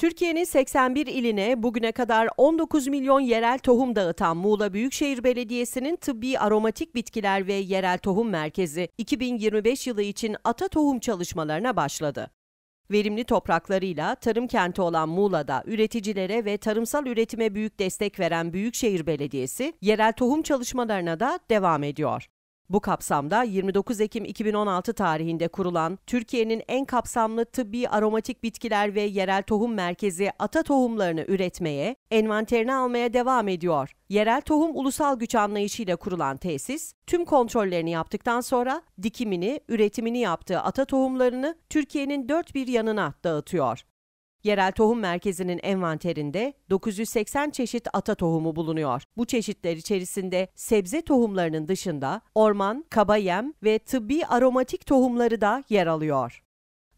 Türkiye'nin 81 iline bugüne kadar 19 milyon yerel tohum dağıtan Muğla Büyükşehir Belediyesi'nin Tıbbi Aromatik Bitkiler ve Yerel Tohum Merkezi 2025 yılı için ata tohum çalışmalarına başladı. Verimli topraklarıyla tarım kenti olan Muğla'da üreticilere ve tarımsal üretime büyük destek veren Büyükşehir Belediyesi yerel tohum çalışmalarına da devam ediyor. Bu kapsamda 29 Ekim 2016 tarihinde kurulan Türkiye'nin en kapsamlı tıbbi aromatik bitkiler ve yerel tohum merkezi ata tohumlarını üretmeye, envanterini almaya devam ediyor. Yerel tohum ulusal güç anlayışıyla kurulan tesis, tüm kontrollerini yaptıktan sonra dikimini, üretimini yaptığı ata tohumlarını Türkiye'nin dört bir yanına dağıtıyor. Yerel Tohum Merkezi'nin envanterinde 980 çeşit ata tohumu bulunuyor. Bu çeşitler içerisinde sebze tohumlarının dışında orman, kaba yem ve tıbbi aromatik tohumları da yer alıyor.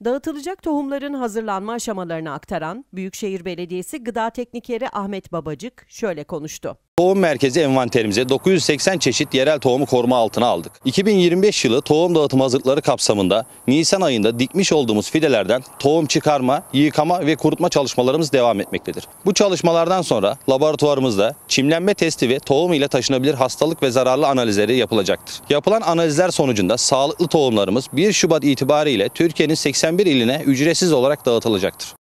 Dağıtılacak tohumların hazırlanma aşamalarını aktaran Büyükşehir Belediyesi Gıda Teknikeri Ahmet Babacık şöyle konuştu. Tohum merkezi envanterimize 980 çeşit yerel tohumu koruma altına aldık. 2025 yılı tohum dağıtım hazırlıkları kapsamında Nisan ayında dikmiş olduğumuz fidelerden tohum çıkarma, yıkama ve kurutma çalışmalarımız devam etmektedir. Bu çalışmalardan sonra laboratuvarımızda çimlenme testi ve tohum ile taşınabilir hastalık ve zararlı analizleri yapılacaktır. Yapılan analizler sonucunda sağlıklı tohumlarımız 1 Şubat itibariyle Türkiye'nin 81 iline ücretsiz olarak dağıtılacaktır.